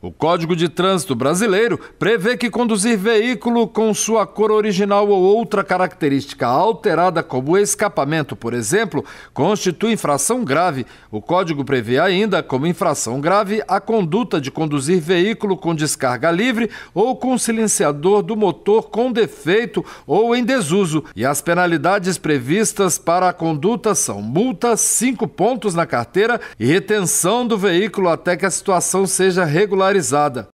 O Código de Trânsito Brasileiro prevê que conduzir veículo com sua cor original ou outra característica alterada, como escapamento, por exemplo, constitui infração grave. O Código prevê ainda, como infração grave, a conduta de conduzir veículo com descarga livre ou com silenciador do motor com defeito ou em desuso. E as penalidades previstas para a conduta são multa, cinco pontos na carteira e retenção do veículo até que a situação seja regularizada polarizada.